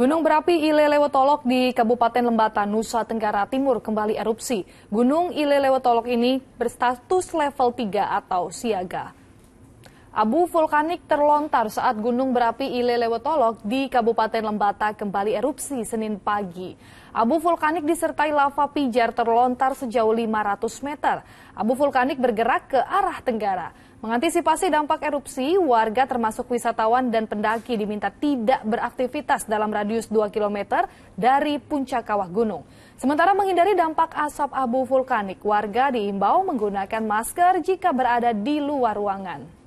Gunung berapi Ilelewotolok di Kabupaten Lembata, Nusa Tenggara Timur kembali erupsi. Gunung Ilelewotolok ini berstatus level 3 atau siaga. Abu vulkanik terlontar saat gunung berapi Ilelewotolok di Kabupaten Lembata kembali erupsi Senin pagi. Abu vulkanik disertai lava pijar terlontar sejauh 500 meter. Abu vulkanik bergerak ke arah tenggara. Mengantisipasi dampak erupsi, warga termasuk wisatawan dan pendaki diminta tidak beraktivitas dalam radius 2 km dari puncak kawah gunung. Sementara menghindari dampak asap abu vulkanik, warga diimbau menggunakan masker jika berada di luar ruangan.